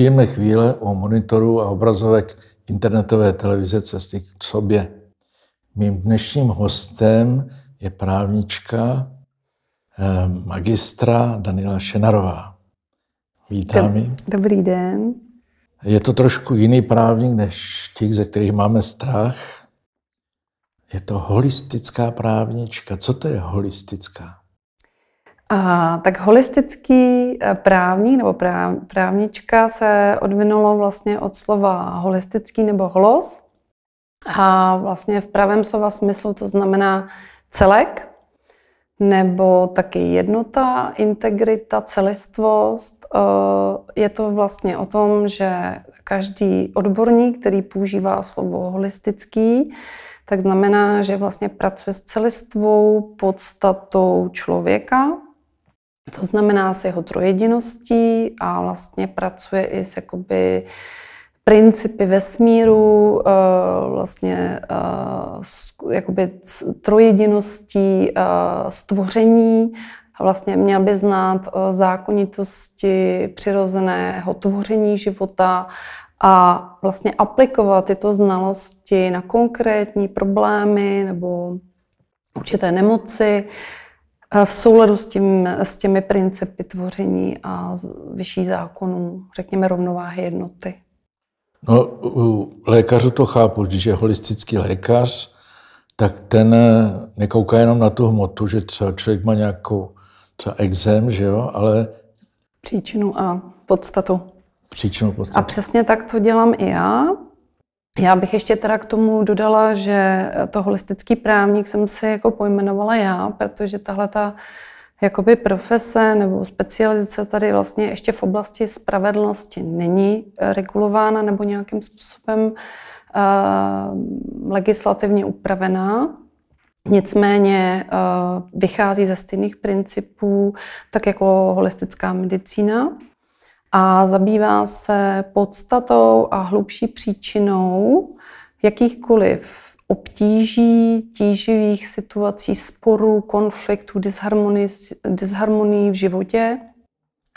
Příjemné chvíle u monitoru a obrazovek internetové televize cesty k sobě. Mým dnešním hostem je právnička eh, magistra Daniela Šenarová. Vítám ji. Dobrý den. Je to trošku jiný právník než těch, ze kterých máme strach. Je to holistická právnička. Co to je holistická? A, tak holistický eh, právník nebo práv, právnička se odvinulo vlastně od slova holistický nebo holos. A vlastně v pravém slova smyslu to znamená celek, nebo taky jednota, integrita, celistvost. Eh, je to vlastně o tom, že každý odborník, který používá slovo holistický, tak znamená, že vlastně pracuje s celistvou podstatou člověka, to znamená s jeho trojediností a vlastně pracuje i s jakoby principy vesmíru, eh, vlastně eh, jakoby trojediností eh, stvoření. Vlastně měl by znát zákonitosti přirozeného tvoření života a vlastně aplikovat tyto znalosti na konkrétní problémy nebo určité nemoci. Eh, v souladu s, tím, s těmi principy tvoření a vyšší zákonů, řekněme rovnováhy jednoty. No, u lékařů to chápu, když je holistický lékař, tak ten eh, nekouká jenom na tu hmotu, že třeba člověk má nějakou třeba exém, že jo, ale... Příčinu a podstatu. Příčinu a podstatu. A přesně tak to dělám i já. Já bych ještě teda k tomu dodala, že to holistický právník jsem si jako pojmenovala já, protože tahle ta jakoby profese nebo specializace tady vlastně ještě v oblasti spravedlnosti není eh, regulována nebo nějakým způsobem uh, legislativně upravená. Nicméně uh, vychází ze stejných principů, tak jako holistická medicína a zabývá se podstatou a hlubší příčinou jakýchkoliv obtíží, tíživých situací, sporů, konfliktů, disharmonii, disharmonii v životě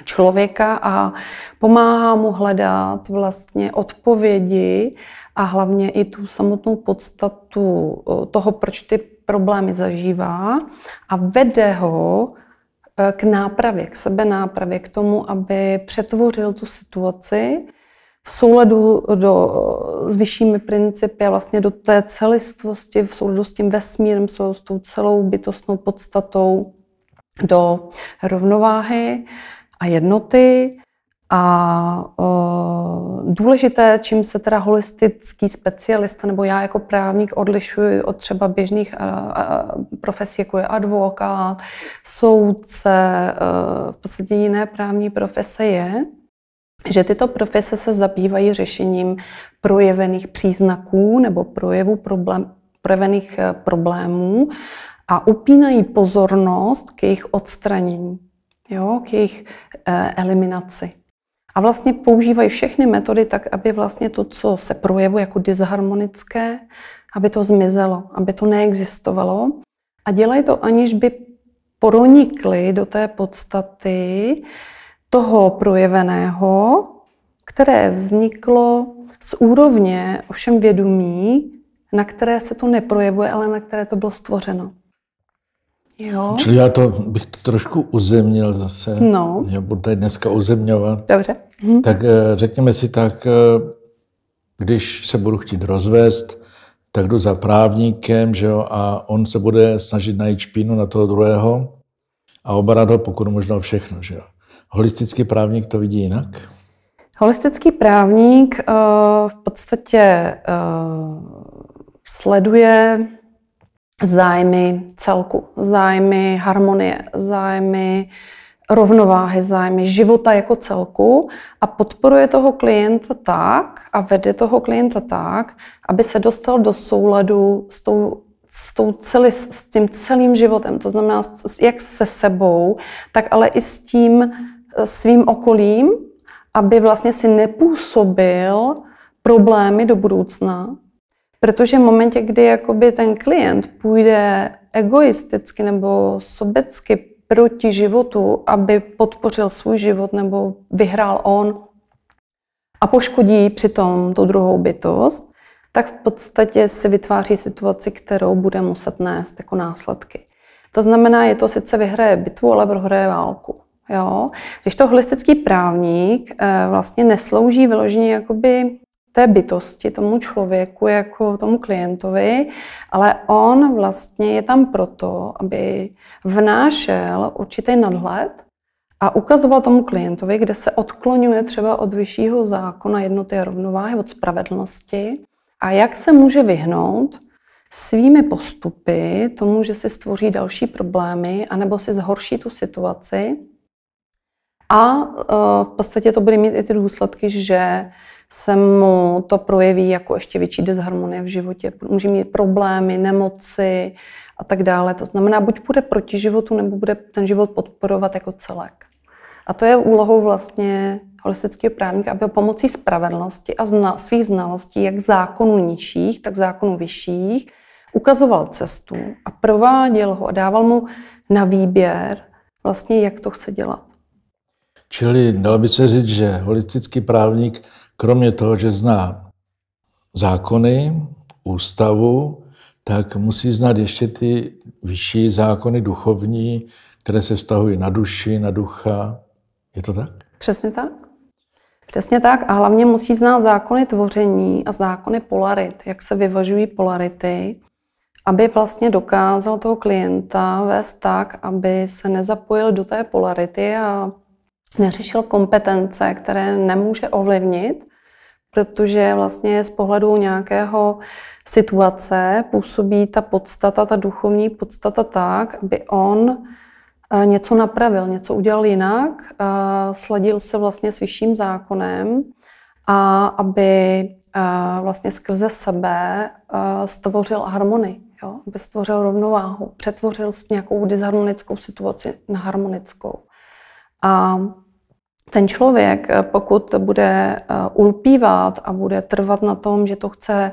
člověka a pomáhá mu hledat vlastně odpovědi a hlavně i tu samotnou podstatu eh, toho, proč ty problémy zažívá a vede ho Eh, k nápravě, k sebe nápravě, k tomu, aby přetvořil tu situaci v souladu do, s vyššími principy a vlastně do té celistvosti, v souladu s tím vesmírem, s tou celou bytostnou podstatou do rovnováhy a jednoty. A o, důležité, čím se teda holistický specialista nebo já jako právník odlišuji od třeba běžných a, a, profesí, jako je advokát, soudce, a, e, v podstatě jiné právní profese je, že tyto profese se zabývají řešením projevených příznaků nebo projevu problém, projevených e, problémů a upínají pozornost k jejich odstranění, jo, k jejich eh, eliminaci. A vlastně používají všechny metody tak, aby vlastně to, co se projevuje jako disharmonické, aby to zmizelo, aby to neexistovalo. A dělají to, aniž by pronikli do té podstaty toho projeveného, které vzniklo z úrovně ovšem vědomí, na které se to neprojevuje, ale na které to bylo stvořeno. Jo. Čili já to bych to trošku uzemnil zase. No. Já budu tady dneska uzemňovat. Dobře. Mhm. Tak eh, řekněme si tak, eh, když se budu chtít rozvést, tak jdu za právníkem, že jo, a on se bude snažit najít špínu na toho druhého a obarat ho pokud možno všechno, že jo. Holistický právník to vidí jinak? Holistický právník uh, v podstatě uh, sleduje zájmy celku, zájmy harmonie, zájmy rovnováhy, zájmy života jako celku a podporuje toho klienta tak a vede toho klienta tak, aby se dostal do souladu s tou s, tou celý, s tím celým životem, to znamená jak se sebou, tak ale i s tím eh, svým okolím, aby vlastně si nepůsobil problémy do budoucna, Protože v momentě, kdy jakoby ten klient půjde egoisticky nebo sobecky proti životu, aby podpořil svůj život nebo vyhrál on a poškodí přitom tu druhou bytost, tak v podstatě si vytváří situaci, kterou bude muset nést jako následky. To znamená, je to sice vyhraje bitvu, ale prohraje válku. Jo? Když to holistický právník eh, vlastně neslouží vyloženě jakoby té bytosti, tomu člověku, jako tomu klientovi, ale on vlastně je tam proto, aby vnášel určitý nadhled a ukazoval tomu klientovi, kde se odklonuje třeba od vyššího zákona jednoty a rovnováhy, od spravedlnosti a jak se může vyhnout svými postupy tomu, že si stvoří další problémy anebo si zhorší tu situaci. A eh, v podstatě to bude mít i ty důsledky, že se mu to projeví jako ještě větší disharmonie v životě. Může mít problémy, nemoci a tak dále. To znamená, buď bude proti životu, nebo bude ten život podporovat jako celek. A to je úlohou vlastně holistického právníka, aby pomocí spravedlnosti a zna, svých znalostí, jak zákonů nižších, tak zákonů vyšších, ukazoval cestu a prováděl ho a dával mu na výběr, vlastně jak to chce dělat. Čili dalo by se říct, že holistický právník kromě toho, že zná zákony, ústavu, tak musí znát ještě ty vyšší zákony duchovní, které se vztahují na duši, na ducha. Je to tak? Přesně tak. Přesně tak a hlavně musí znát zákony tvoření a zákony polarit, jak se vyvažují polarity, aby vlastně dokázal toho klienta vést tak, aby se nezapojil do té polarity a neřešil kompetence, které nemůže ovlivnit, protože vlastně z pohledu nějakého situace působí ta podstata, ta duchovní podstata tak, aby on eh, něco napravil, něco udělal jinak, eh, sladil se vlastně s vyšším zákonem a aby eh, vlastně skrze sebe stvořil harmonii, jo? aby stvořil rovnováhu, přetvořil nějakou disharmonickou situaci na harmonickou. A ten člověk, eh, pokud bude eh, ulpívat a bude trvat na tom, že to chce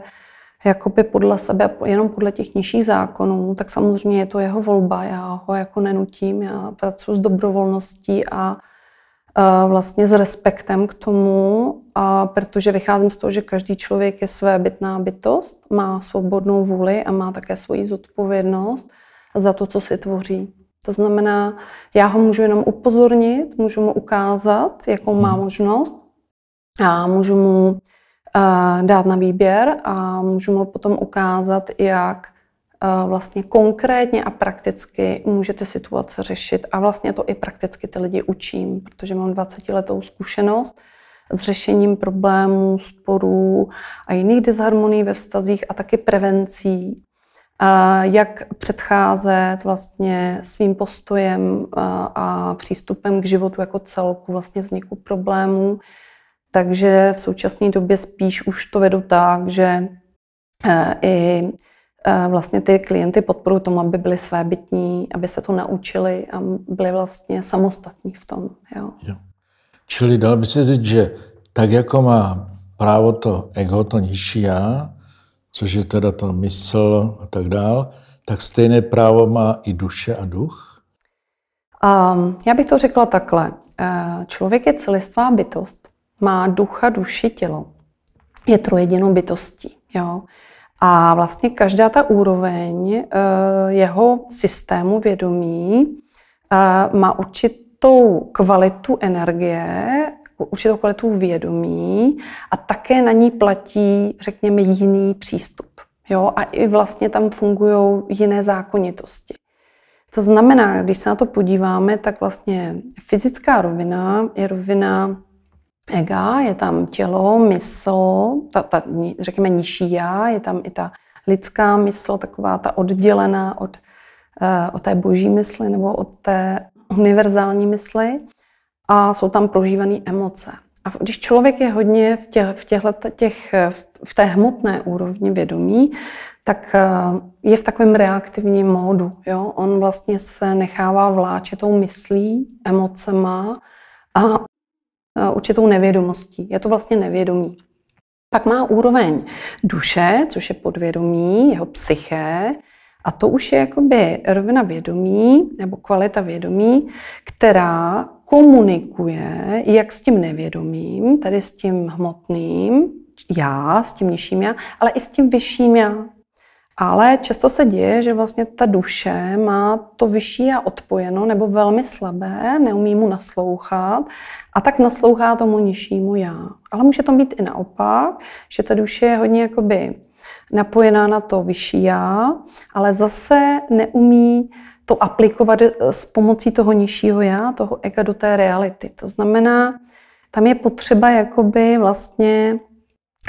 jakoby podle sebe, jenom podle těch nižších zákonů, tak samozřejmě je to jeho volba. Já ho jako nenutím, já pracuji s dobrovolností a eh, vlastně s respektem k tomu, a protože vycházím z toho, že každý člověk je své bytná bytost, má svobodnou vůli a má také svoji zodpovědnost za to, co si tvoří. To znamená, já ho můžu jenom upozornit, můžu mu ukázat, jakou má mhm. možnost a můžu mu eh, dát na výběr a můžu mu potom ukázat, jak eh, vlastně konkrétně a prakticky můžete situace řešit. A vlastně to i prakticky ty lidi učím, protože mám 20 letou zkušenost s řešením problémů, sporů a jiných disharmonií ve vztazích a taky prevencí jak předcházet vlastně svým postojem a přístupem k životu jako celku vlastně vzniku problémů. Takže v současné době spíš už to vedu tak, že e, i e, vlastně ty klienty podporují tomu, aby byli svébytní, aby se to naučili a byli vlastně samostatní v tom. Jo. Jo. Čili dalo by se říct, že tak jako má právo to ego, to nižší já, což je teda ta mysl a tak dál, tak stejné právo má i duše a duch? Um, já bych to řekla takhle. Eh, člověk je celistvá bytost, má ducha, duši, tělo. Je trojedinou bytostí. Jo? A vlastně každá ta úroveň eh, jeho systému vědomí eh, má určitou kvalitu energie určitou kvalitu vědomí a také na ní platí, řekněme, jiný přístup. Jo? A i vlastně tam fungují jiné zákonitosti. To znamená, když se na to podíváme, tak vlastně fyzická rovina je rovina ega, je tam tělo, mysl, ta, ta, řekněme nižší já, je tam i ta lidská mysl, taková ta oddělená od, eh, od té boží mysli nebo od té univerzální mysli a jsou tam prožívané emoce. A když člověk je hodně v, těch, v, těchto, těch, v té hmotné úrovni vědomí, tak eh, je v takovém reaktivním módu. Jo? On vlastně se nechává vláčet tou myslí, emocema a eh, určitou nevědomostí. Je to vlastně nevědomí. Pak má úroveň duše, což je podvědomí, jeho psyché, a to už je jakoby rovina vědomí nebo kvalita vědomí, která komunikuje, jak s tím nevědomým, tedy s tím hmotným, já, s tím nižším já, ale i s tím vyšším já. Ale často se děje, že vlastně ta duše má to vyšší já odpojeno nebo velmi slabé, neumí mu naslouchat a tak naslouchá tomu nižšímu já. Ale může to být i naopak, že ta duše je hodně jakoby napojená na to vyšší já, ale zase neumí to aplikovat eh, s pomocí toho nižšího já, toho ega do té reality. To znamená, tam je potřeba jakoby vlastně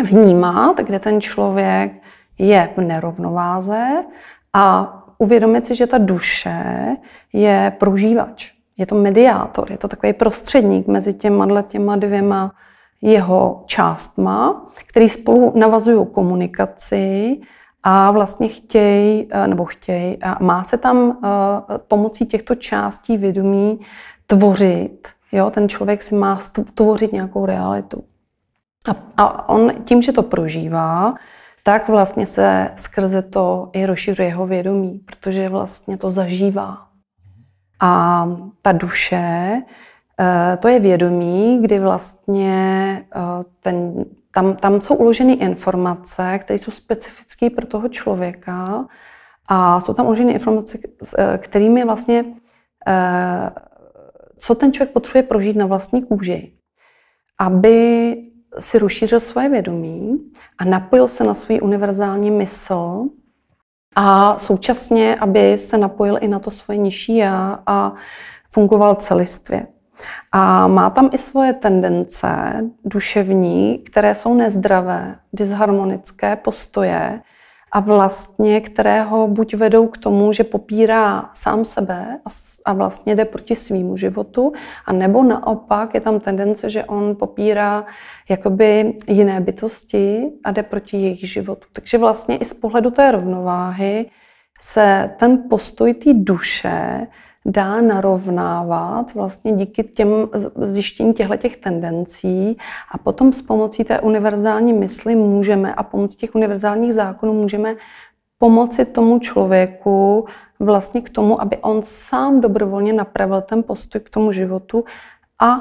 vnímat, kde ten člověk je v nerovnováze a uvědomit si, že ta duše je prožívač, je to mediátor, je to takový prostředník mezi těma, těma dvěma jeho částma, který spolu navazují komunikaci a vlastně chtějí, eh, nebo chtějí, a má se tam eh, pomocí těchto částí vědomí tvořit. Jo? Ten člověk si má tvořit nějakou realitu. A, a on tím, že to prožívá, tak vlastně se skrze to i rozšiřuje jeho vědomí, protože vlastně to zažívá. A ta duše Eh, to je vědomí, kdy vlastně eh, ten, tam, tam jsou uloženy informace, které jsou specifické pro toho člověka a jsou tam uloženy informace, eh, kterými vlastně, co ten člověk potřebuje prožít na vlastní kůži, aby si rozšířil svoje vědomí a napojil se na svůj univerzální mysl a současně, aby se napojil i na to svoje nižší já a fungoval celistvě. A má tam i svoje tendence duševní, které jsou nezdravé, disharmonické postoje a vlastně, které ho buď vedou k tomu, že popírá sám sebe a vlastně jde proti svýmu životu, a nebo naopak je tam tendence, že on popírá jakoby jiné bytosti a jde proti jejich životu. Takže vlastně i z pohledu té rovnováhy se ten postoj té duše dá narovnávat vlastně díky těm zjištění těchto tendencí a potom s pomocí té univerzální mysli můžeme a pomocí těch univerzálních zákonů můžeme pomoci tomu člověku vlastně k tomu, aby on sám dobrovolně napravil ten postoj k tomu životu a e,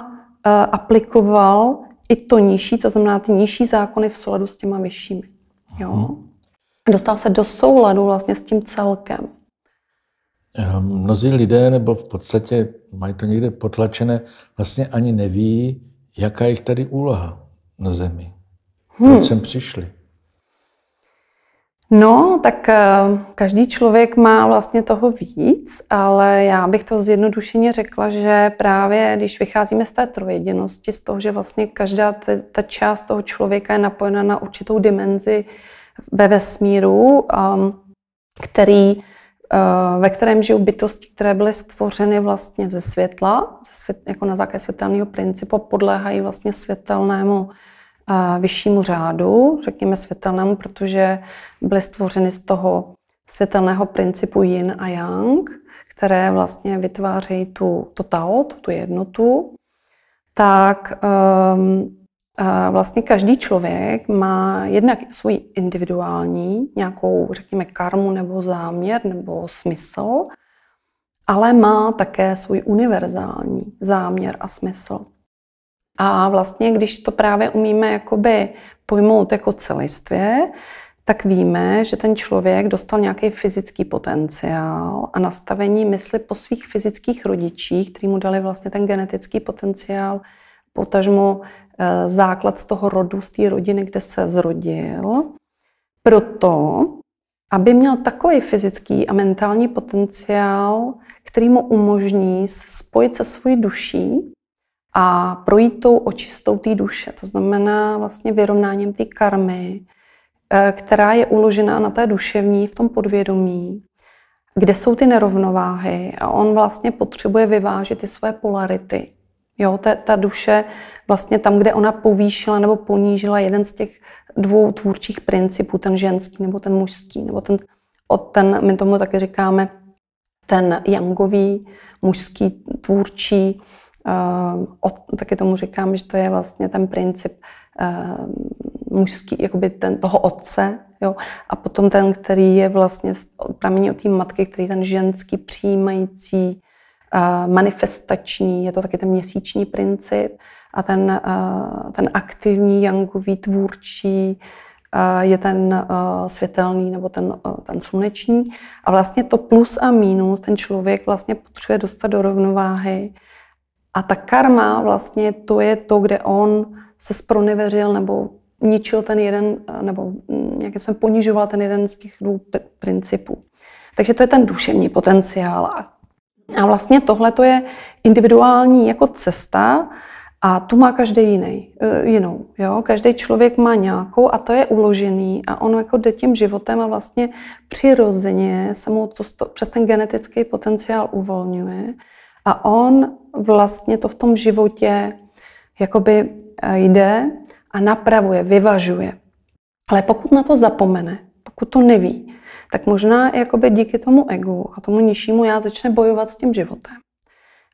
aplikoval i to nižší, to znamená ty nižší zákony v souladu s těma vyššími. Jo? Mhm. Dostal se do souladu vlastně s tím celkem. Ehm, mnozí lidé, nebo v podstatě mají to někde potlačené, vlastně ani neví, jaká je tady úloha na Zemi. Hmm. Proč sem přišli? No, tak eh, každý člověk má vlastně toho víc, ale já bych to zjednodušeně řekla, že právě když vycházíme z té trojedinosti, z toho, že vlastně každá ta část toho člověka je napojena na určitou dimenzi ve vesmíru, ehm, který Eh, ve kterém žijou bytosti, které byly stvořeny vlastně ze světla, ze svět, jako na základě světelného principu, podléhají vlastně světelnému eh, vyššímu řádu, řekněme světelnému, protože byly stvořeny z toho světelného principu yin a yang, které vlastně vytvářejí tu, to tao, tu, tu jednotu, tak um, Vlastně každý člověk má jednak svůj individuální, nějakou, řekněme, karmu nebo záměr nebo smysl, ale má také svůj univerzální záměr a smysl. A vlastně, když to právě umíme jakoby pojmout jako celistvě, tak víme, že ten člověk dostal nějaký fyzický potenciál a nastavení mysli po svých fyzických rodičích, který mu dali vlastně ten genetický potenciál, potažmo eh, základ z toho rodu, z té rodiny, kde se zrodil, proto, aby měl takový fyzický a mentální potenciál, který mu umožní spojit se svojí duší a projít tou očistou té duše. To znamená vlastně vyrovnáním té karmy, eh, která je uložená na té duševní, v tom podvědomí, kde jsou ty nerovnováhy a on vlastně potřebuje vyvážit ty své polarity. Jo, ta, ta duše vlastně tam, kde ona povýšila nebo ponížila jeden z těch dvou tvůrčích principů, ten ženský nebo ten mužský, nebo ten, od ten my tomu taky říkáme, ten jangový, mužský, tvůrčí, Uh, od, taky tomu říkám, že to je vlastně ten princip uh, mužský, jakoby ten, toho otce, jo? a potom ten, který je vlastně, pramení od té matky, který ten ženský, přijímající, Eh, manifestační, je to taky ten měsíční princip a ten, eh, ten aktivní, jangový, tvůrčí, eh, je ten světelný nebo ten, ten sluneční. A vlastně to plus a mínus ten člověk vlastně potřebuje dostat do rovnováhy. A ta karma vlastně to je to, kde on se spronevěřil nebo ničil ten jeden, nebo nějaký mm, jsem ponižoval ten jeden z těch dvou principů. Takže to je ten duševní potenciál. A a vlastně tohle to je individuální jako cesta a tu má každý jiný, e, jinou. Jo? Každý člověk má nějakou a to je uložený a ono jako jde tím životem a vlastně přirozeně se mu to přes ten genetický potenciál uvolňuje a on vlastně to v tom životě jakoby e, jde a napravuje, vyvažuje. Ale pokud na to zapomene, pokud to neví, tak možná jakoby díky tomu egu a tomu nižšímu já začne bojovat s tím životem.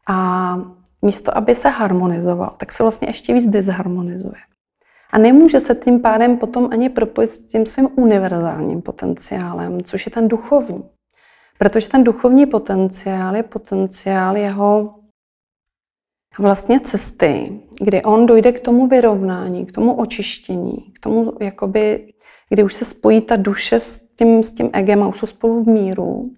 A místo, aby se harmonizoval, tak se vlastně ještě víc disharmonizuje. A nemůže se tím pádem potom ani propojit s tím svým univerzálním potenciálem, což je ten duchovní. Protože ten duchovní potenciál je potenciál jeho vlastně cesty, kdy on dojde k tomu vyrovnání, k tomu očištění, k tomu jakoby kdy už se spojí ta duše s tím, s tím egem a už jsou spolu v míru.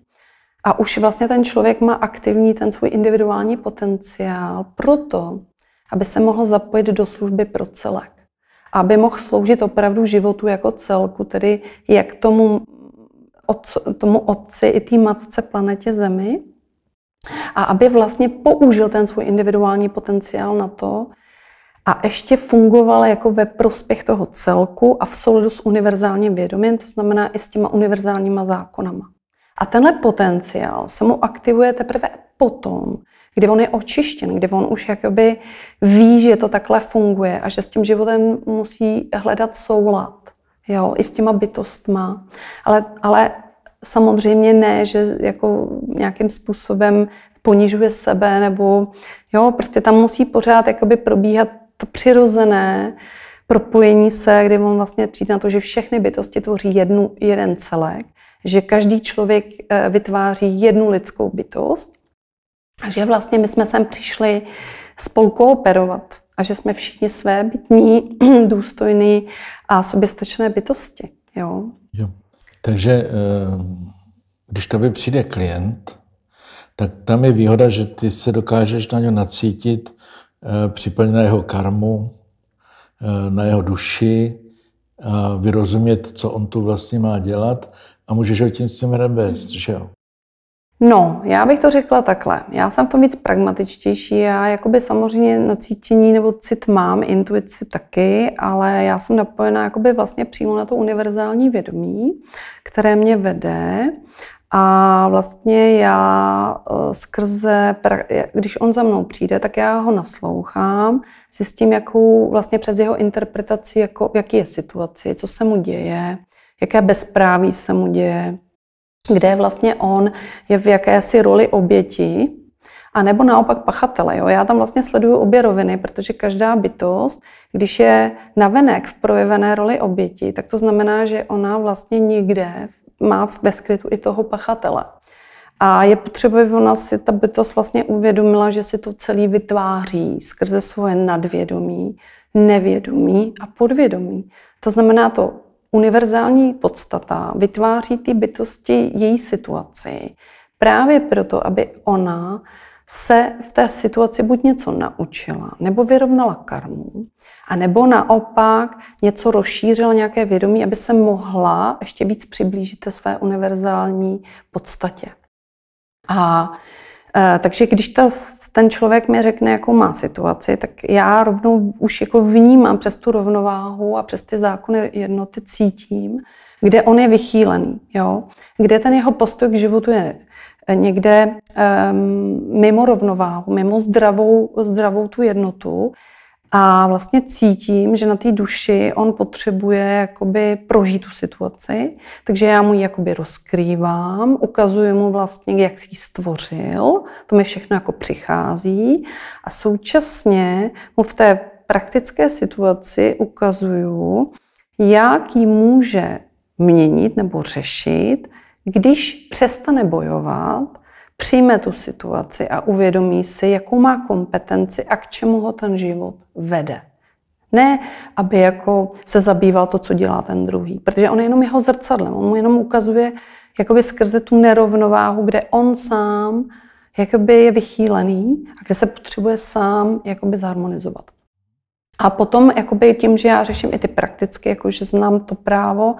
A už vlastně ten člověk má aktivní ten svůj individuální potenciál proto, aby se mohl zapojit do služby pro celek. Aby mohl sloužit opravdu životu jako celku, tedy jak tomu, tomu otci i té matce planetě Zemi. A aby vlastně použil ten svůj individuální potenciál na to, a ještě fungovala jako ve prospěch toho celku a v souladu s univerzálním vědomím, to znamená i s těma univerzálníma zákonama. A tenhle potenciál se mu aktivuje teprve potom, kdy on je očištěn, kdy on už jakoby ví, že to takhle funguje a že s tím životem musí hledat soulad. Jo, i s těma bytostma. Ale, ale samozřejmě ne, že jako nějakým způsobem ponižuje sebe, nebo jo, prostě tam musí pořád jakoby probíhat to přirozené propojení se, kdy on vlastně přijde na to, že všechny bytosti tvoří jednu, jeden celek, že každý člověk eh, vytváří jednu lidskou bytost a že vlastně my jsme sem přišli spolu kooperovat a že jsme všichni své bytní, důstojní a soběstačné bytosti. Jo? Jo. Takže eh, když tobě přijde klient, tak tam je výhoda, že ty se dokážeš na něj nacítit, Eh, případně na jeho karmu, eh, na jeho duši, a vyrozumět, co on tu vlastně má dělat a můžeš ho tím směrem vést, že jo? No, já bych to řekla takhle. Já jsem v tom víc pragmatičtější. Já jakoby samozřejmě na cítění nebo cit mám, intuici taky, ale já jsem napojená jakoby vlastně přímo na to univerzální vědomí, které mě vede a vlastně já eh, skrze, když on za mnou přijde, tak já ho naslouchám, si s tím, jakou vlastně přes jeho interpretaci, jako, jaký je situaci, co se mu děje, jaké bezpráví se mu děje, kde vlastně on je v jakési roli oběti, a nebo naopak pachatele. Jo? Já tam vlastně sleduju obě roviny, protože každá bytost, když je navenek v projevené roli oběti, tak to znamená, že ona vlastně nikde má ve skrytu i toho pachatele. A je potřeba, aby ona si ta bytost vlastně uvědomila, že si to celý vytváří skrze svoje nadvědomí, nevědomí a podvědomí. To znamená to univerzální podstata vytváří ty bytosti její situaci právě proto, aby ona se v té situaci buď něco naučila, nebo vyrovnala karmu, a nebo naopak něco rozšířila, nějaké vědomí, aby se mohla ještě víc přiblížit té své univerzální podstatě. A e, takže když ta, ten člověk mi řekne, jakou má situaci, tak já rovnou už jako vnímám přes tu rovnováhu a přes ty zákony jednoty cítím, kde on je vychýlený, jo? kde ten jeho postoj k životu je někde um, mimo rovnováhu, mimo zdravou, zdravou tu jednotu a vlastně cítím, že na té duši on potřebuje jakoby prožít tu situaci, takže já mu ji jakoby rozkrývám, ukazuju mu vlastně, jak si ji stvořil, to mi všechno jako přichází a současně mu v té praktické situaci ukazuju, jak ji může měnit nebo řešit, když přestane bojovat, přijme tu situaci a uvědomí si, jakou má kompetenci a k čemu ho ten život vede. Ne, aby jako se zabýval to, co dělá ten druhý, protože on je jenom jeho zrcadlem, on mu jenom ukazuje jakoby skrze tu nerovnováhu, kde on sám jakoby je vychýlený a kde se potřebuje sám jakoby zharmonizovat. A potom jakoby tím, že já řeším i ty prakticky, jakože znám to právo,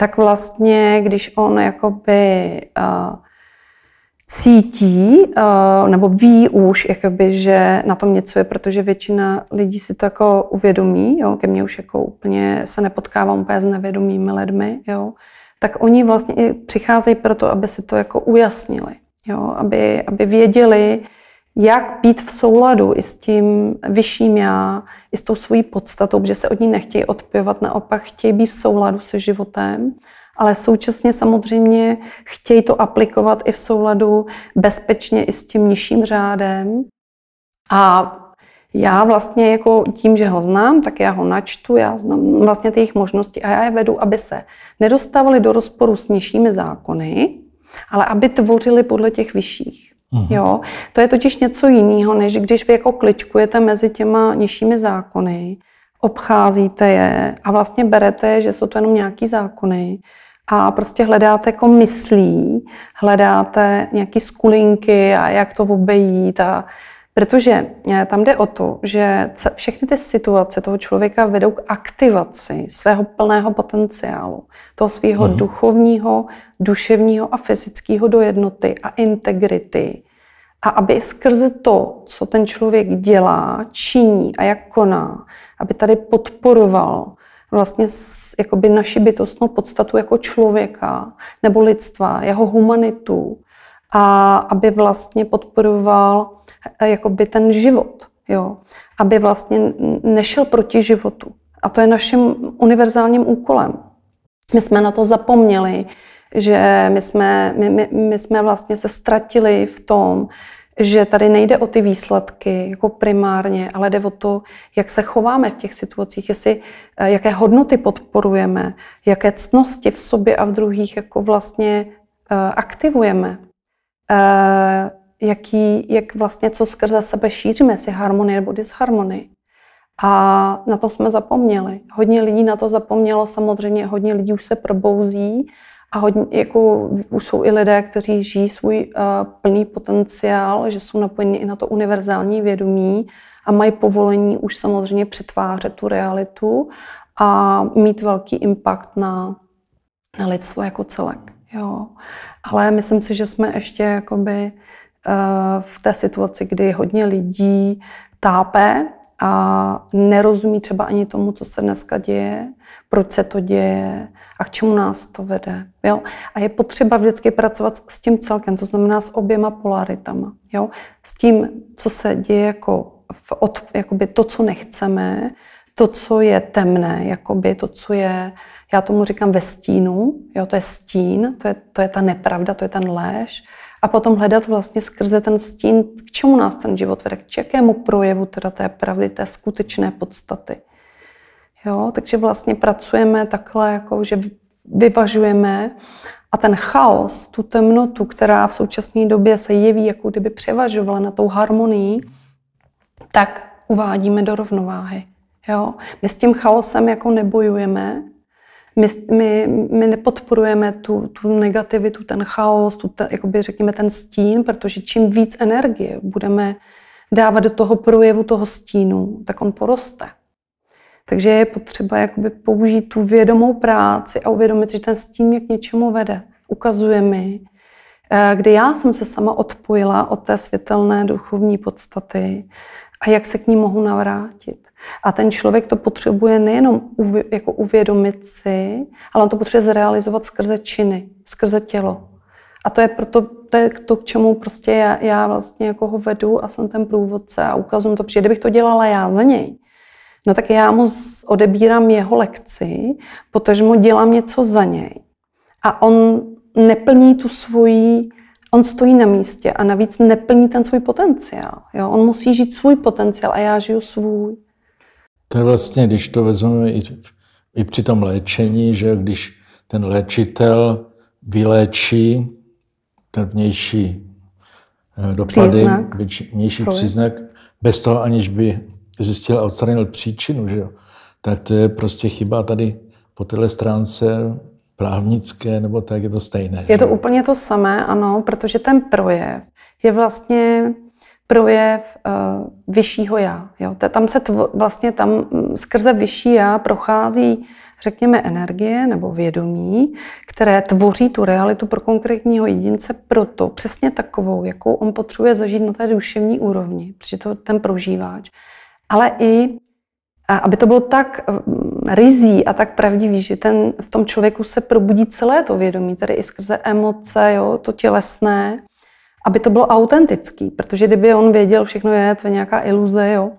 tak vlastně, když on jakoby uh, cítí uh, nebo ví už, jakoby, že na tom něco je, protože většina lidí si to jako uvědomí, jo, ke mně už jako úplně se nepotkávám úplně s nevědomými lidmi, jo, tak oni vlastně i přicházejí proto, aby si to jako ujasnili, jo, aby, aby věděli, jak být v souladu i s tím vyšším já, i s tou svojí podstatou, že se od ní nechtějí odpěvat, naopak chtějí být v souladu se životem, ale současně samozřejmě chtějí to aplikovat i v souladu bezpečně i s tím nižším řádem. A já vlastně jako tím, že ho znám, tak já ho načtu, já znám vlastně ty jejich možnosti a já je vedu, aby se nedostávali do rozporu s nižšími zákony, ale aby tvořili podle těch vyšších. Uhum. Jo? To je totiž něco jiného, než když vy jako kličkujete mezi těma nižšími zákony, obcházíte je a vlastně berete, že jsou to jenom nějaký zákony a prostě hledáte jako myslí, hledáte nějaký skulinky a jak to obejít a Protože eh, tam jde o to, že všechny ty situace toho člověka vedou k aktivaci svého plného potenciálu, toho svého uh-huh. duchovního, duševního a fyzického do jednoty a integrity. A aby skrze to, co ten člověk dělá, činí a jak koná, aby tady podporoval vlastně jakoby naši bytostnou podstatu jako člověka nebo lidstva, jeho humanitu a aby vlastně podporoval jakoby ten život, jo? aby vlastně nešel proti životu. A to je naším univerzálním úkolem. My jsme na to zapomněli, že my jsme, my, my, my jsme vlastně se ztratili v tom, že tady nejde o ty výsledky jako primárně, ale jde o to, jak se chováme v těch situacích, jestli, eh, jaké hodnoty podporujeme, jaké ctnosti v sobě a v druhých jako vlastně eh, aktivujeme. Eh, jaký, jak vlastně, co skrze sebe šíříme, jestli harmonie nebo disharmonie A na to jsme zapomněli. Hodně lidí na to zapomnělo, samozřejmě hodně lidí už se probouzí a hodně, jako, už jsou i lidé, kteří žijí svůj uh, plný potenciál, že jsou napojeni i na to univerzální vědomí a mají povolení už samozřejmě přetvářet tu realitu a mít velký impact na, na lidstvo jako celek. Jo. Ale myslím si, že jsme ještě jakoby v té situaci, kdy hodně lidí tápe a nerozumí třeba ani tomu, co se dneska děje, proč se to děje a k čemu nás to vede. Jo? A je potřeba vždycky pracovat s tím celkem, to znamená s oběma polaritama. Jo? S tím, co se děje jako v od, jakoby to, co nechceme, to, co je temné, jakoby to, co je, já tomu říkám ve stínu, jo, to je stín, to je, to je ta nepravda, to je ten léž, a potom hledat vlastně skrze ten stín, k čemu nás ten život vede, k jakému projevu teda té pravdy, té skutečné podstaty. Jo, takže vlastně pracujeme takhle, jako že vyvažujeme a ten chaos, tu temnotu, která v současné době se jeví, jako kdyby převažovala na tou harmonii, tak uvádíme do rovnováhy. Jo? My s tím chaosem jako nebojujeme, my, my, my nepodporujeme tu, tu negativitu, ten chaos, tu, ta, jakoby řekněme ten stín, protože čím víc energie budeme dávat do toho projevu toho stínu, tak on poroste. Takže je potřeba jakoby použít tu vědomou práci a uvědomit že ten stín mě k něčemu vede. Ukazuje mi, eh, kdy já jsem se sama odpojila od té světelné duchovní podstaty a jak se k ní mohu navrátit. A ten člověk to potřebuje nejenom uvě, jako uvědomit si, ale on to potřebuje zrealizovat skrze činy, skrze tělo. A to je proto, to, je to k čemu prostě já, já vlastně jako ho vedu a jsem ten průvodce a ukazuju to, protože kdybych to dělala já za něj, no tak já mu odebírám jeho lekci, protože mu dělám něco za něj. A on neplní tu svoji on stojí na místě a navíc neplní ten svůj potenciál. Jo? On musí žít svůj potenciál a já žiju svůj. To je vlastně, když to vezmeme i, i při tom léčení, že když ten léčitel vyléčí ten vnější eh, dopady, příznak. vnější příznak, bez toho aniž by zjistil a odstranil příčinu, že jo? tak to je prostě chyba tady po téhle stránce právnické, nebo tak je to stejné. Je že? to úplně to samé, ano, protože ten projev je vlastně projev uh, vyššího já. Jo? Tam se tvo, vlastně tam mm, skrze vyšší já prochází, řekněme, energie nebo vědomí, které tvoří tu realitu pro konkrétního jedince proto, přesně takovou, jakou on potřebuje zažít na té duševní úrovni, protože to ten prožíváč. Ale i aby to bylo tak eh, rizí a tak pravdivý, že ten, v tom člověku se probudí celé to vědomí, tedy i skrze emoce, jo, to tělesné, aby to bylo autentický, protože kdyby on věděl, všechno je, to je nějaká iluze, jo.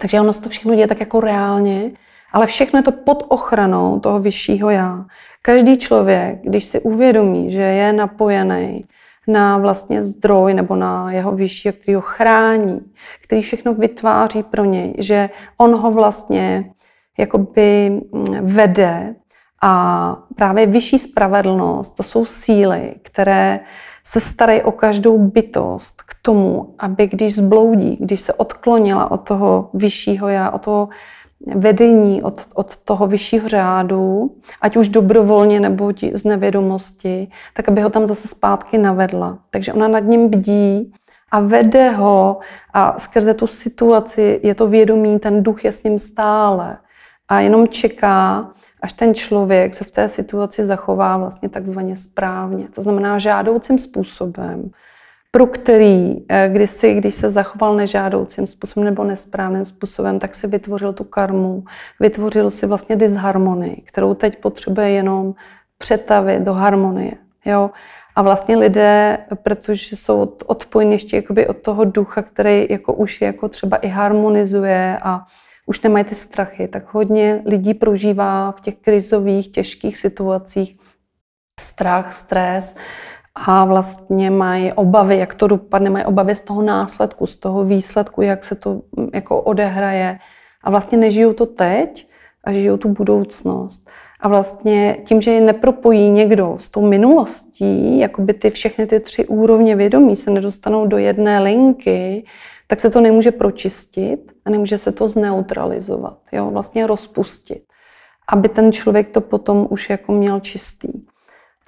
Takže ono se to všechno děje tak jako reálně, ale všechno je to pod ochranou toho vyššího já. Každý člověk, když si uvědomí, že je napojený na vlastně zdroj nebo na jeho vyšší, který ho chrání, který všechno vytváří pro něj, že on ho vlastně jakoby mm, vede a právě vyšší spravedlnost, to jsou síly, které se starají o každou bytost k tomu, aby když zbloudí, když se odklonila od toho vyššího já, od toho vedení, od, od toho vyššího řádu, ať už dobrovolně nebo z nevědomosti, tak aby ho tam zase zpátky navedla. Takže ona nad ním bdí a vede ho a skrze tu situaci je to vědomí, ten duch je s ním stále a jenom čeká, až ten člověk se v té situaci zachová vlastně takzvaně správně. To znamená žádoucím způsobem, pro který eh, kdysi, když se zachoval nežádoucím způsobem nebo nesprávným způsobem, tak si vytvořil tu karmu, vytvořil si vlastně disharmonii, kterou teď potřebuje jenom přetavit do harmonie. Jo? A vlastně lidé, protože jsou odpojeni ještě od toho ducha, který jako už je jako třeba i harmonizuje a už nemají ty strachy, tak hodně lidí prožívá v těch krizových, těžkých situacích strach, stres a vlastně mají obavy, jak to dopadne, mají obavy z toho následku, z toho výsledku, jak se to mm, jako odehraje. A vlastně nežijou to teď a žijou tu budoucnost. A vlastně tím, že je nepropojí někdo s tou minulostí, jakoby ty všechny ty tři úrovně vědomí se nedostanou do jedné linky, tak se to nemůže pročistit a nemůže se to zneutralizovat, jo? vlastně rozpustit, aby ten člověk to potom už jako měl čistý.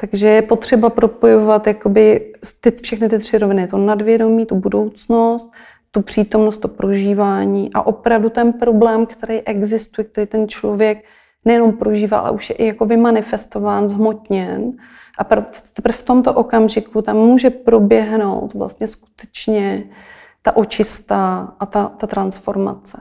Takže je potřeba propojovat jakoby ty, všechny ty tři roviny, to nadvědomí, tu budoucnost, tu přítomnost, to prožívání a opravdu ten problém, který existuje, který ten člověk nejenom prožívá, ale už je i jako vymanifestován, zhmotněn. A teprve v tomto okamžiku tam může proběhnout vlastně skutečně ta očista a ta, ta transformace.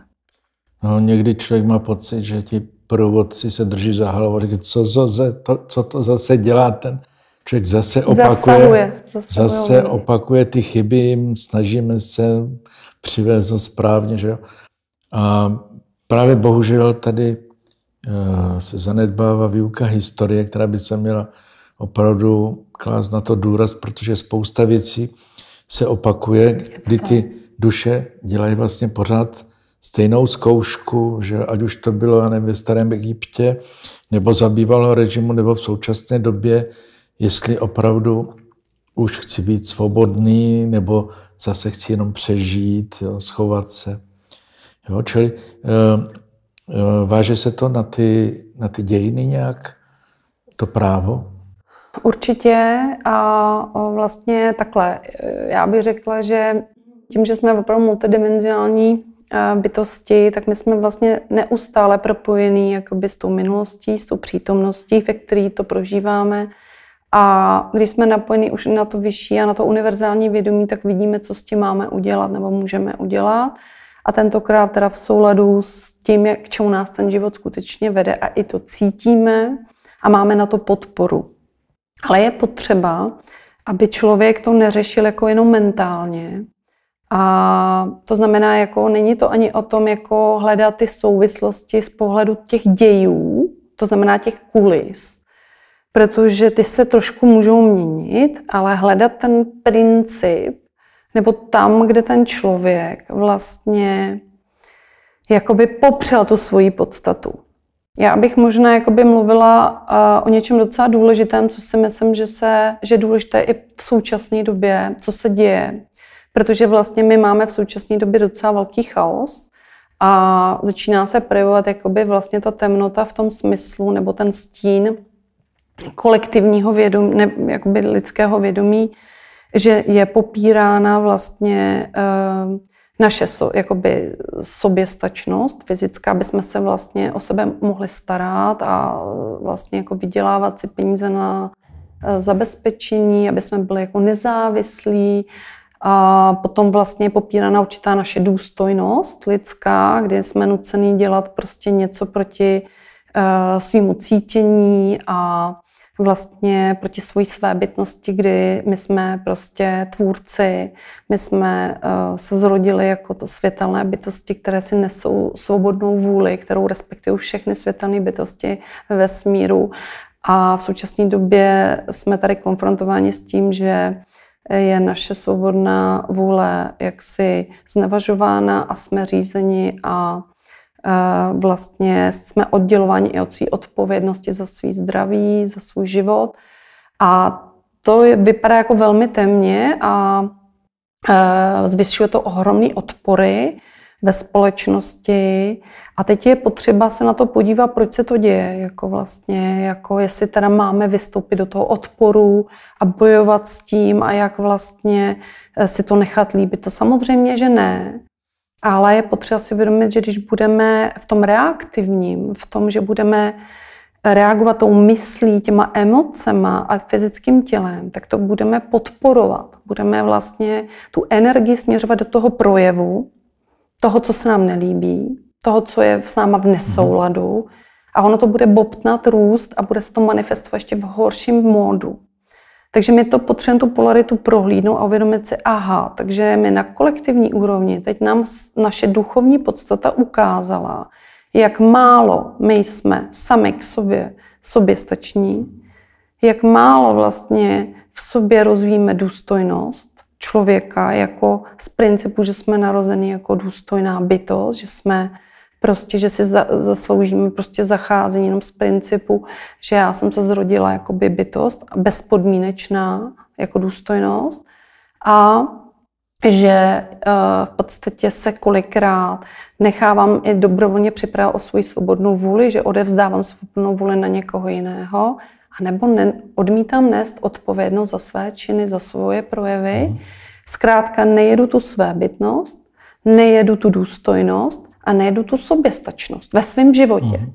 No, někdy člověk má pocit, že ti průvodci se drží za hlavu říkají, co, zase, to, co to zase dělá ten člověk, zase opakuje, zasahuje, zasahuje zase opakuje ty chyby, snažíme se přivést správně. Že? A právě bohužel tady eh, se zanedbává výuka historie, která by se měla opravdu klást na to důraz, protože spousta věcí, se opakuje, kdy ty duše dělají vlastně pořád stejnou zkoušku, že ať už to bylo, já nevím, ve starém Egyptě, nebo za bývalého režimu, nebo v současné době, jestli opravdu už chci být svobodný, nebo zase chci jenom přežít, jo, schovat se. Jo, čili e, e, váže se to na ty, na ty dějiny nějak, to právo? Určitě a vlastně takhle. E, já bych řekla, že tím, že jsme opravdu multidimenzionální e, bytosti, tak my jsme vlastně neustále propojení jakoby s tou minulostí, s tou přítomností, ve které to prožíváme. A když jsme napojeni už na to vyšší a na to univerzální vědomí, tak vidíme, co s tím máme udělat nebo můžeme udělat. A tentokrát teda v souladu s tím, jak, k čemu nás ten život skutečně vede a i to cítíme a máme na to podporu. Ale je potřeba, aby člověk to neřešil jako jenom mentálně. A to znamená, jako není to ani o tom, jako hledat ty souvislosti z pohledu těch dějů, to znamená těch kulis, protože ty se trošku můžou měnit, ale hledat ten princip, nebo tam, kde ten člověk vlastně jakoby popřel tu svoji podstatu. Já bych možná jakoby mluvila eh, o něčem docela důležitém, co si myslím, že, se, že je důležité i v současné době, co se děje. Protože vlastně my máme v současné době docela velký chaos a začíná se projevovat jakoby vlastně ta temnota v tom smyslu nebo ten stín kolektivního vědomí, ne, jakoby lidského vědomí, že je popírána vlastně uh, naše so, jakoby soběstačnost fyzická, aby jsme se vlastně o sebe mohli starat a vlastně jako vydělávat si peníze na eh, zabezpečení, aby jsme byli jako nezávislí, a potom vlastně je popírána určitá naše důstojnost lidská, kdy jsme nuceni dělat prostě něco proti uh, svýmu cítění a vlastně proti své svébytnosti, kdy my jsme prostě tvůrci, my jsme uh, se zrodili jako to světelné bytosti, které si nesou svobodnou vůli, kterou respektují všechny světelné bytosti ve smíru. A v současné době jsme tady konfrontováni s tím, že je naše svobodná vůle jaksi znevažována a jsme řízeni a vlastně jsme oddělováni i od své odpovědnosti za svý zdraví, za svůj život. A to je, vypadá jako velmi temně a zvyšuje to ohromné odpory ve společnosti. A teď je potřeba se na to podívat, proč se to děje, jako vlastně, jako jestli teda máme vystoupit do toho odporu a bojovat s tím a jak vlastně eh, si to nechat líbit. To samozřejmě, že ne. Ale je potřeba si uvědomit, že když budeme v tom reaktivním, v tom, že budeme reagovat tou myslí, těma emocema a fyzickým tělem, tak to budeme podporovat. Budeme vlastně tu energii směřovat do toho projevu, toho, co se nám nelíbí, toho, co je s náma v nesouladu. Mhm. A ono to bude bobtnat, růst a bude se to manifestovat ještě v horším módu. Takže my to potřebujeme tu polaritu prohlídnout a uvědomit si, aha, takže my na kolektivní úrovni, teď nám naše duchovní podstata ukázala, jak málo my jsme sami k sobě soběstační, jak málo vlastně v sobě rozvíjíme důstojnost člověka jako z principu, že jsme narozeni jako důstojná bytost, že jsme prostě, že si za, zasloužíme prostě zacházení jenom z principu, že já jsem se zrodila jako by bytost, bezpodmínečná jako důstojnost a že eh, v podstatě se kolikrát nechávám i dobrovolně připravit o svoji svobodnou vůli, že odevzdávám svobodnou vůli na někoho jiného, anebo ne, odmítám nést odpovědnost za své činy, za svoje projevy. Mhm. Zkrátka nejedu tu svébytnost, nejedu tu důstojnost a nejedu tu soběstačnost ve svém životě. Mm.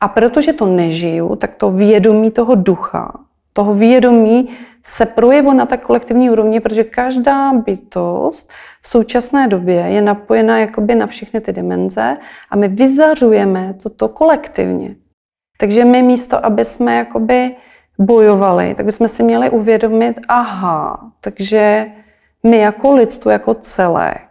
A protože to nežiju, tak to vědomí toho ducha, toho vědomí se projevo na tak kolektivní úrovni, protože každá bytost v současné době je napojena jakoby na všechny ty dimenze a my vyzařujeme toto kolektivně. Takže my místo, aby jsme jakoby bojovali, tak bychom si měli uvědomit, aha, takže my jako lidstvo, jako celek,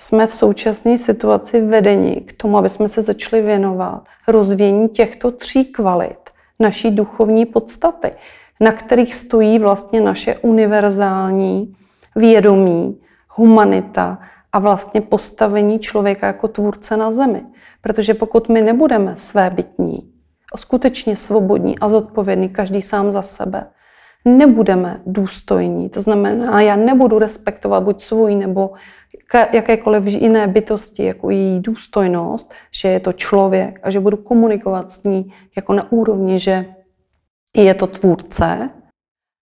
jsme v současné situaci vedení k tomu, aby jsme se začali věnovat rozvíjení těchto tří kvalit naší duchovní podstaty, na kterých stojí vlastně naše univerzální vědomí, humanita a vlastně postavení člověka jako tvůrce na zemi. Protože pokud my nebudeme své bytní, skutečně svobodní a zodpovědní každý sám za sebe, nebudeme důstojní. To znamená, já nebudu respektovat buď svůj nebo jakékoliv jiné bytosti, jako její důstojnost, že je to člověk a že budu komunikovat s ní jako na úrovni, že je to tvůrce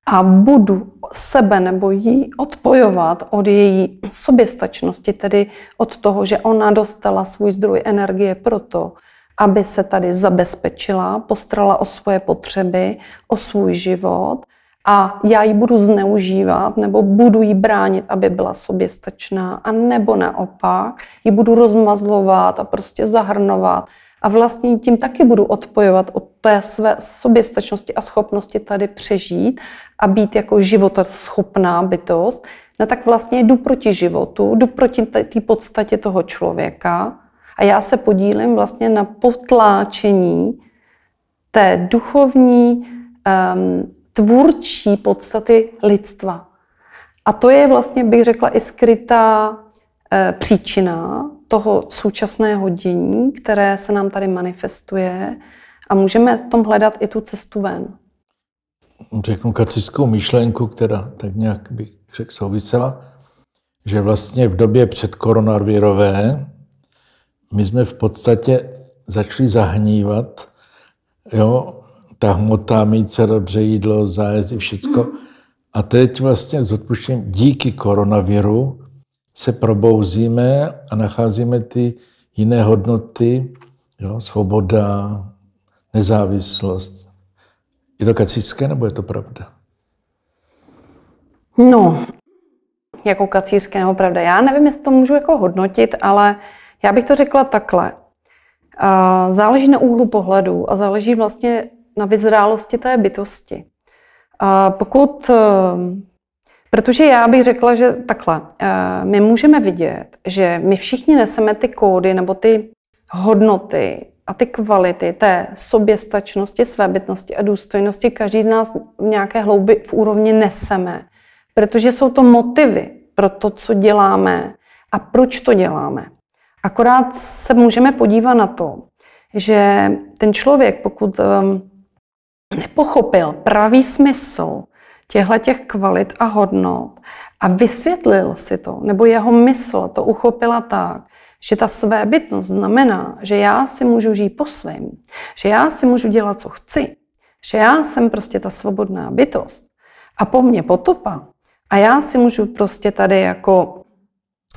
a budu sebe nebo jí odpojovat od její soběstačnosti, tedy od toho, že ona dostala svůj zdroj energie proto, aby se tady zabezpečila, postrala o svoje potřeby, o svůj život – a já ji budu zneužívat nebo budu ji bránit, aby byla soběstačná a nebo naopak ji budu rozmazlovat a prostě zahrnovat a vlastně tím taky budu odpojovat od té své soběstačnosti a schopnosti tady přežít a být jako životoschopná bytost, no tak vlastně jdu proti životu, jdu proti té podstatě toho člověka a já se podílím vlastně na potláčení té duchovní ehm, tvůrčí podstaty lidstva. A to je vlastně, bych řekla, i skrytá e, příčina toho současného dění, které se nám tady manifestuje a můžeme v tom hledat i tu cestu ven. Řeknu kacickou myšlenku, která tak nějak bych řekl souvisela, že vlastně v době koronavirové my jsme v podstatě začali zahnívat, jo, ta hmota, mít se dobře, jídlo, zájezdy, všecko. A teď vlastně s odpuštěním díky koronaviru se probouzíme a nacházíme ty jiné hodnoty, jo, svoboda, nezávislost. Je to kacířské nebo je to pravda? No, jako kacířské nebo pravda. Já nevím, jestli to můžu jako hodnotit, ale já bych to řekla takhle. Záleží na úhlu pohledu a záleží vlastně na vyzrálosti té bytosti. A pokud, eh, protože já bych řekla, že takhle, eh, my můžeme vidět, že my všichni neseme ty kódy nebo ty hodnoty a ty kvality té soběstačnosti, bytnosti a důstojnosti každý z nás v nějaké hloubi v úrovni neseme, protože jsou to motivy pro to, co děláme a proč to děláme. Akorát se můžeme podívat na to, že ten člověk, pokud um, nepochopil pravý smysl těchto těch kvalit a hodnot a vysvětlil si to, nebo jeho mysl to uchopila tak, že ta bytnost znamená, že já si můžu žít po svém, že já si můžu dělat, co chci, že já jsem prostě ta svobodná bytost a po mně potopa a já si můžu prostě tady jako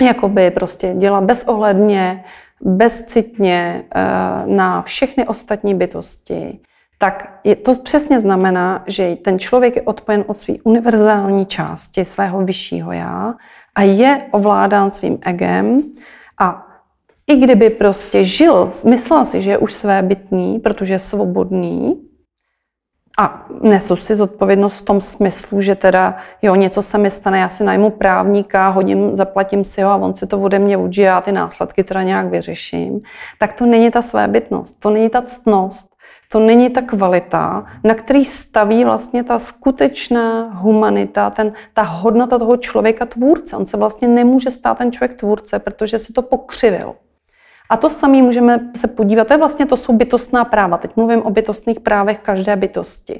jakoby prostě dělat bezohledně, bezcitně eh, na všechny ostatní bytosti tak je, to přesně znamená, že ten člověk je odpojen od své univerzální části, svého vyššího já a je ovládán svým egem a i kdyby prostě žil, myslel si, že je už své bytný, protože je svobodný a nesu si zodpovědnost v tom smyslu, že teda jo, něco se mi stane, já si najmu právníka, hodím, zaplatím si ho a on si to ode mě udělá, a ty následky teda nějak vyřeším, tak to není ta svébytnost, to není ta ctnost, to není ta kvalita, na který staví vlastně ta skutečná humanita, ten, ta hodnota toho člověka tvůrce. On se vlastně nemůže stát ten člověk tvůrce, protože si to pokřivil. A to samé můžeme se podívat, to je vlastně, to jsou bytostná práva. Teď mluvím o bytostných právech každé bytosti.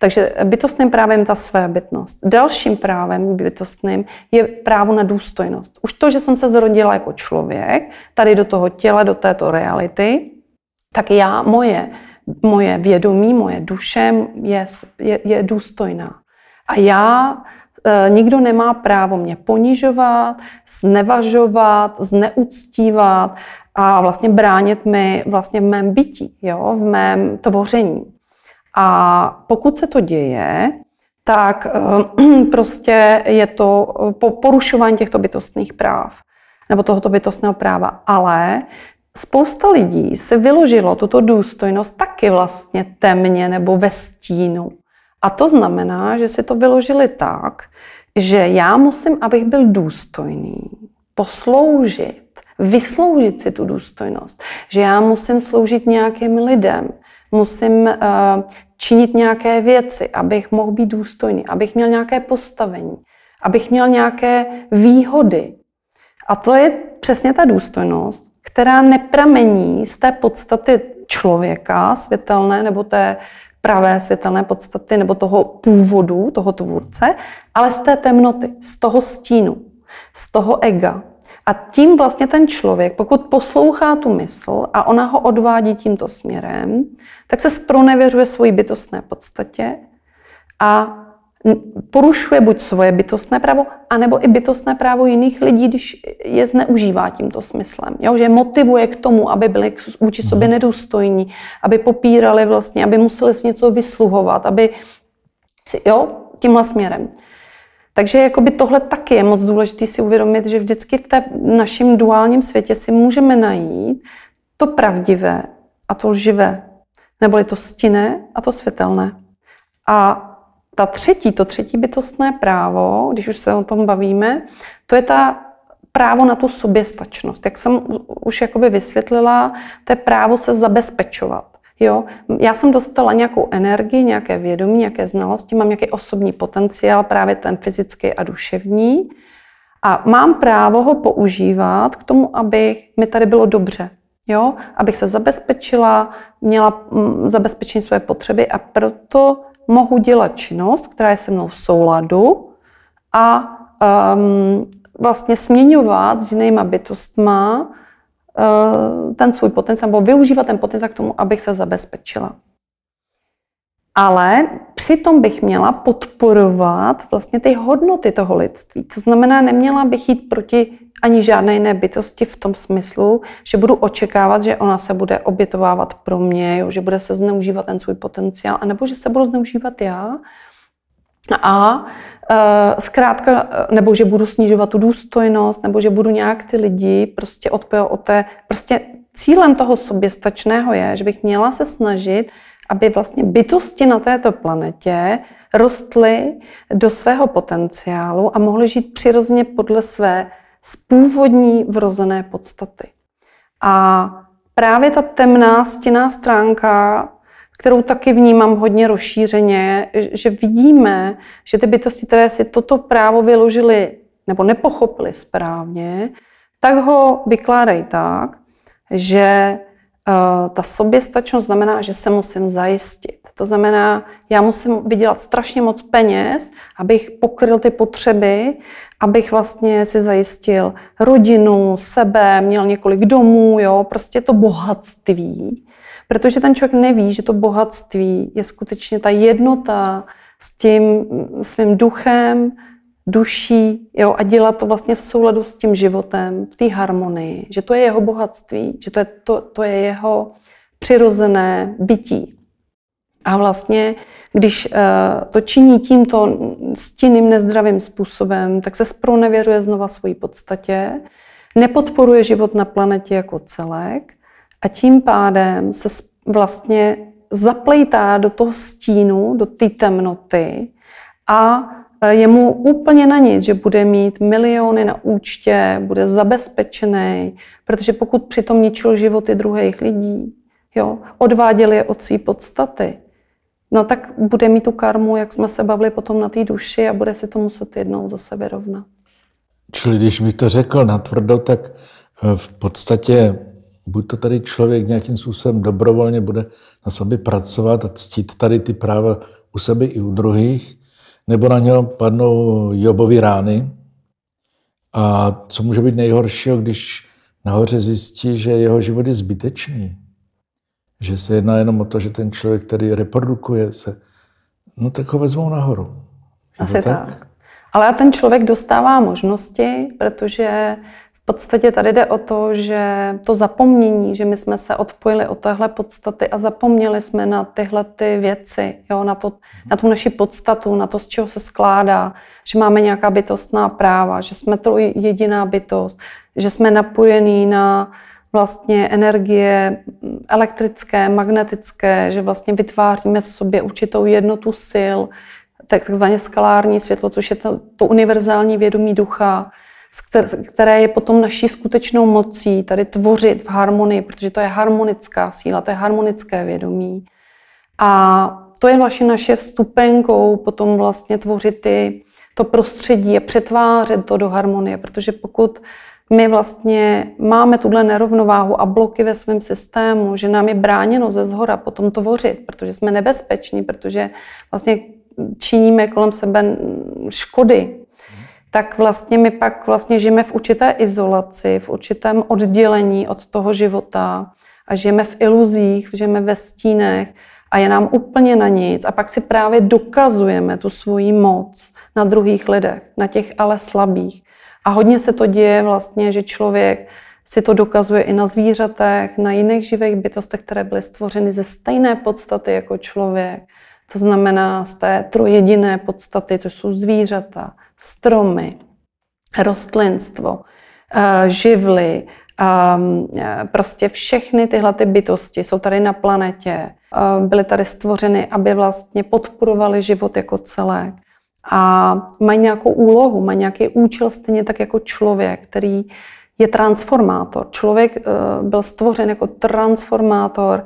Takže bytostným právem ta bytnost. Dalším právem bytostným je právo na důstojnost. Už to, že jsem se zrodila jako člověk, tady do toho těla, do této reality, tak já, moje moje vědomí, moje duše je, je, je důstojná. A já, e, nikdo nemá právo mě ponižovat, znevažovat, zneuctívat a vlastně bránit mi vlastně v mém bytí, jo, v mém tvoření. A pokud se to děje, tak e, prostě je to e, porušování těchto bytostných práv nebo tohoto bytostného práva. Ale spousta lidí se vyložilo tuto důstojnost taky vlastně temně nebo ve stínu. A to znamená, že si to vyložili tak, že já musím, abych byl důstojný, posloužit, vysloužit si tu důstojnost, že já musím sloužit nějakým lidem, musím uh, činit nějaké věci, abych mohl být důstojný, abych měl nějaké postavení, abych měl nějaké výhody. A to je přesně ta důstojnost, která nepramení z té podstaty člověka světelné nebo té pravé světelné podstaty nebo toho původu, toho tvůrce, ale z té temnoty, z toho stínu, z toho ega. A tím vlastně ten člověk, pokud poslouchá tu mysl a ona ho odvádí tímto směrem, tak se spronevěřuje svojí bytostné podstatě a porušuje buď svoje bytostné právo, anebo i bytostné právo jiných lidí, když je zneužívá tímto smyslem. Jo? Že motivuje k tomu, aby byli vůči mhm. sobě nedůstojní, aby popírali vlastně, aby museli s něco vysluhovat, aby si, jo, tímhle směrem. Takže jakoby tohle taky je moc důležité si uvědomit, že vždycky v té našem duálním světě si můžeme najít to pravdivé a to živé, neboli to stinné a to světelné. A ta třetí, to třetí bytostné právo, když už se o tom bavíme, to je ta právo na tu soběstačnost. Jak jsem už jakoby vysvětlila, to je právo se zabezpečovat. Jo, já jsem dostala nějakou energii, nějaké vědomí, nějaké znalosti, mám nějaký osobní potenciál, právě ten fyzický a duševní. A mám právo ho používat k tomu, aby mi tady bylo dobře. Jo? Abych se zabezpečila, měla mm, zabezpečení své potřeby a proto mohu dělat činnost, která je se mnou v souladu a um, vlastně směňovat s jinýma bytostma uh, ten svůj potenciál, nebo využívat ten potenciál k tomu, abych se zabezpečila ale přitom bych měla podporovat vlastně ty hodnoty toho lidství. To znamená, neměla bych jít proti ani žádné jiné bytosti v tom smyslu, že budu očekávat, že ona se bude obětovávat pro mě, jo, že bude se zneužívat ten svůj potenciál, anebo že se budu zneužívat já. A e, zkrátka, e, nebo že budu snižovat tu důstojnost, nebo že budu nějak ty lidi prostě odpojovat od té, prostě cílem toho soběstačného je, že bych měla se snažit aby vlastně bytosti na této planetě rostly do svého potenciálu a mohly žít přirozeně podle své původní vrozené podstaty. A právě ta temná stěná stránka, kterou taky vnímám hodně rozšířeně, že vidíme, že ty bytosti, které si toto právo vyložili nebo nepochopili správně, tak ho vykládají tak, že Eh, ta soběstačnost znamená, že se musím zajistit. To znamená, já musím vydělat strašně moc peněz, abych pokryl ty potřeby, abych vlastně si zajistil rodinu, sebe, měl několik domů, jo, prostě to bohatství. Protože ten člověk neví, že to bohatství je skutečně ta jednota s tím mm, svým duchem, duší jo, a dělat to vlastně v souladu s tím životem, v té harmonii, že to je jeho bohatství, že to je, to, to je jeho přirozené bytí. A vlastně, když eh, to činí tímto stinným nezdravým způsobem, tak se spronevěřuje znova svojí podstatě, nepodporuje život na planetě jako celek a tím pádem se vlastně zaplejtá do toho stínu, do té temnoty a Eh, je mu úplně na nic, že bude mít miliony na účtě, bude zabezpečený, protože pokud přitom ničil životy druhých lidí, jo, odváděl je od své podstaty, no tak bude mít tu karmu, jak jsme se bavili potom na té duši a bude si to muset jednou za sebe rovnat. Čili když bych to řekl natvrdo, tak eh, v podstatě buď to tady člověk nějakým způsobem dobrovolně bude na sobě pracovat a ctít tady ty práva u sebe i u druhých, nebo na něho padnou jobové rány. A co může být nejhoršího, když nahoře zjistí, že jeho život je zbytečný. Že se jedná jenom o to, že ten člověk, který reprodukuje se, no tak ho vezmou nahoru. Asi tak? tak. Ale a ten člověk dostává možnosti, protože podstatě tady jde o to, že to zapomnění, že my jsme se odpojili od téhle podstaty a zapomněli jsme na tyhle ty věci, jo, na, to, na tu naši podstatu, na to, z čeho se skládá, že máme nějaká bytostná práva, že jsme to jediná bytost, že jsme napojení na vlastně energie elektrické, magnetické, že vlastně vytváříme v sobě určitou jednotu sil, takzvané skalární světlo, což je to, to univerzální vědomí ducha, které je potom naší skutečnou mocí tady tvořit v harmonii, protože to je harmonická síla, to je harmonické vědomí. A to je vlastně naše vstupenkou potom vlastně tvořit ty, to prostředí a přetvářet to do harmonie, protože pokud my vlastně máme tuhle nerovnováhu a bloky ve svém systému, že nám je bráněno ze zhora potom tvořit, protože jsme nebezpeční, protože vlastně činíme kolem sebe škody, tak vlastně my pak vlastně žijeme v určité izolaci, v určitém oddělení od toho života a žijeme v iluzích, žijeme ve stínech a je nám úplně na nic. A pak si právě dokazujeme tu svoji moc na druhých lidech, na těch ale slabých. A hodně se to děje vlastně, že člověk si to dokazuje i na zvířatech, na jiných živých bytostech, které byly stvořeny ze stejné podstaty jako člověk. To znamená z té trojediné podstaty, to jsou zvířata, stromy, rostlinstvo, eh, živly, a ehm, eh, prostě všechny tyhle ty bytosti jsou tady na planetě, eh, byly tady stvořeny, aby vlastně podporovaly život jako celek. A mají nějakou úlohu, mají nějaký účel, stejně tak jako člověk, který je transformátor. Člověk byl stvořen jako transformátor,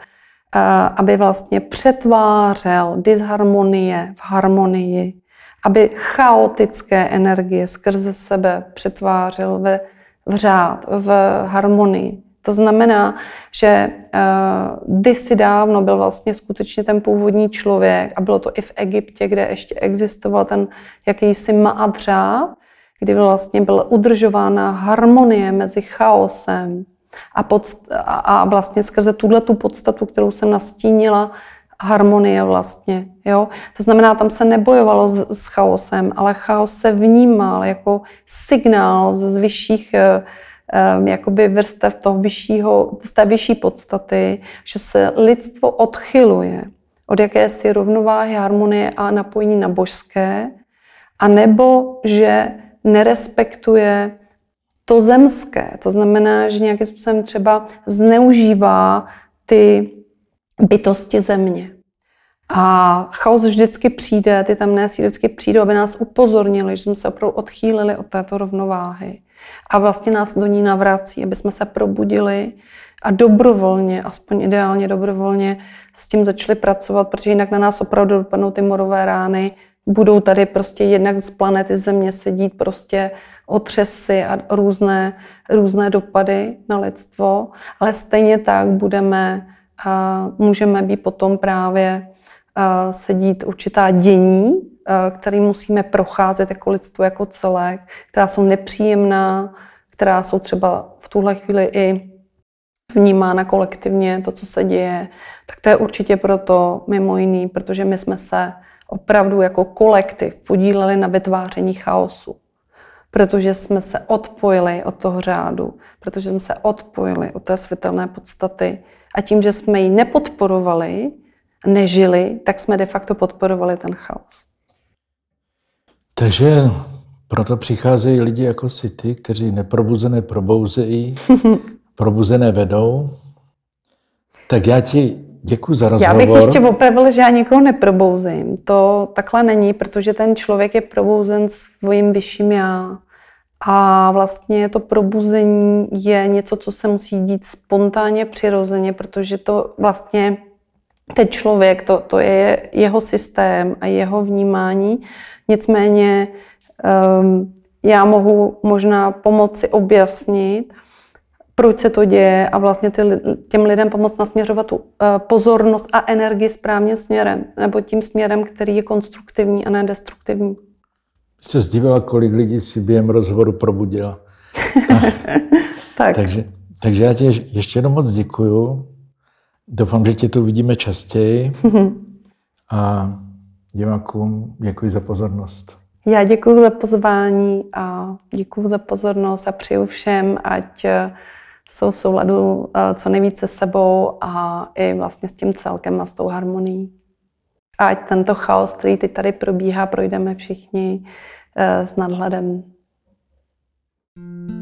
Eh, aby vlastně přetvářel disharmonie v harmonii, aby chaotické energie skrze sebe přetvářel ve v řád, v harmonii. To znamená, že uh, kdysi dávno byl vlastně skutečně ten původní člověk a bylo to i v Egyptě, kde ještě existoval ten jakýsi maadřád, kdy vlastně byla udržována harmonie mezi chaosem a, pod, a vlastně skrze tuhle tu podstatu, kterou jsem nastínila, harmonie vlastně. Jo? To znamená, tam se nebojovalo s, s chaosem, ale chaos se vnímal jako signál z, z vyšších eh, eh, jakoby vrstev toho vyššího, z té vyšší podstaty, že se lidstvo odchyluje od jakési rovnováhy, harmonie a napojení na božské, anebo že nerespektuje to zemské. To znamená, že nějakým způsobem třeba zneužívá ty bytosti země. A chaos vždycky přijde, ty tamné síly vždycky přijdou, aby nás upozornili, že jsme se opravdu odchýlili od této rovnováhy. A vlastně nás do ní navrací, aby jsme se probudili a dobrovolně, aspoň ideálně dobrovolně, s tím začali pracovat, protože jinak na nás opravdu dopadnou ty morové rány budou tady prostě jednak z planety Země sedít prostě otřesy a různé, různé dopady na lidstvo, ale stejně tak budeme, můžeme být potom právě sedít určitá dění, který musíme procházet jako lidstvo jako celek, která jsou nepříjemná, která jsou třeba v tuhle chvíli i vnímána kolektivně, to, co se děje, tak to je určitě proto mimo jiný, protože my jsme se opravdu jako kolektiv podíleli na vytváření chaosu. Protože jsme se odpojili od toho řádu, protože jsme se odpojili od té světelné podstaty a tím, že jsme ji nepodporovali, nežili, tak jsme de facto podporovali ten chaos. Takže proto přicházejí lidi jako si ty, kteří neprobuzené probouzejí, probuzené vedou. Tak já ti Děkuji za rozhovor. Já bych ještě opravil, že já někoho neprobouzím. To takhle není, protože ten člověk je probouzen svým vyšším já. A vlastně to probuzení je něco, co se musí dít spontánně, přirozeně, protože to vlastně ten člověk, to, to je jeho systém a jeho vnímání. Nicméně um, já mohu možná pomoci objasnit, proč se to děje a vlastně ty, těm lidem pomoct nasměřovat tu eh, pozornost a energii správným směrem, nebo tím směrem, který je konstruktivní a ne destruktivní. Se zdivila, kolik lidí si během rozhovoru probudila. tak. Takže, takže já ti ještě jednou moc děkuju. Doufám, že tě tu vidíme častěji. a divákům děkuji za pozornost. Já děkuji za pozvání a děkuji za pozornost a přeju všem, ať eh, jsou v souladu eh, co nejvíce se sebou a i vlastně s tím celkem a s tou harmonií. A ať tento chaos, který teď tady probíhá, projdeme všichni eh, s nadhledem. thank you